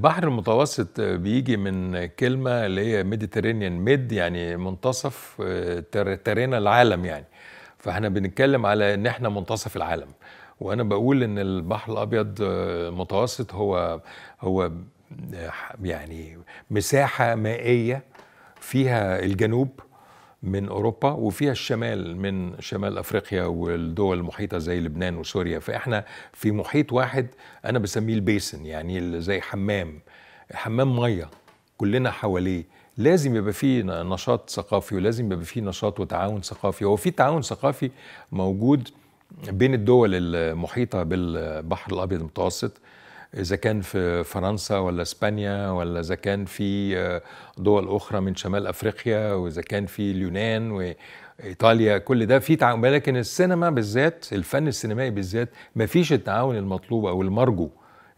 البحر المتوسط بيجي من كلمة اللي هي ميديترينيان ميد يعني منتصف آه، ترينا العالم يعني فاحنا بنتكلم على ان احنا منتصف العالم وانا بقول ان البحر الابيض آه، المتوسط هو هو آه، يعني مساحة مائية فيها الجنوب من اوروبا وفيها الشمال من شمال افريقيا والدول المحيطه زي لبنان وسوريا فاحنا في محيط واحد انا بسميه البيسن يعني زي حمام حمام ميه كلنا حواليه لازم يبقى في نشاط ثقافي ولازم يبقى في نشاط وتعاون ثقافي هو في تعاون ثقافي موجود بين الدول المحيطه بالبحر الابيض المتوسط اذا كان في فرنسا ولا اسبانيا ولا اذا كان في آه، دول اخرى من شمال افريقيا واذا كان في اليونان وايطاليا كل ده في تعاون لكن السينما بالذات الفن السينمائي بالذات ما فيش التعاون المطلوب او المرجو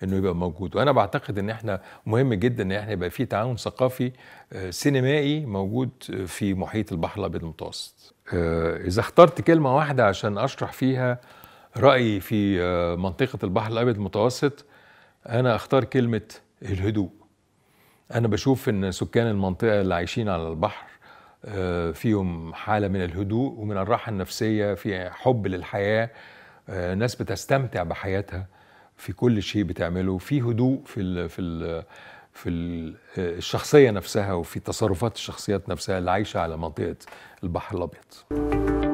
انه يبقى موجود وانا بعتقد ان احنا مهم جدا ان احنا يبقى في تعاون ثقافي آه، سينمائي موجود في محيط البحر الابيض المتوسط آه، اذا اخترت كلمه واحده عشان اشرح فيها رايي في منطقه البحر الابيض المتوسط انا اختار كلمه الهدوء انا بشوف ان سكان المنطقه اللي عايشين على البحر آه، فيهم حاله من الهدوء ومن الراحه النفسيه في حب للحياه آه، ناس بتستمتع بحياتها في كل شيء بتعمله في هدوء في الـ في الـ في آه، الشخصيه نفسها وفي تصرفات الشخصيات نفسها اللي عايشه على منطقه البحر الابيض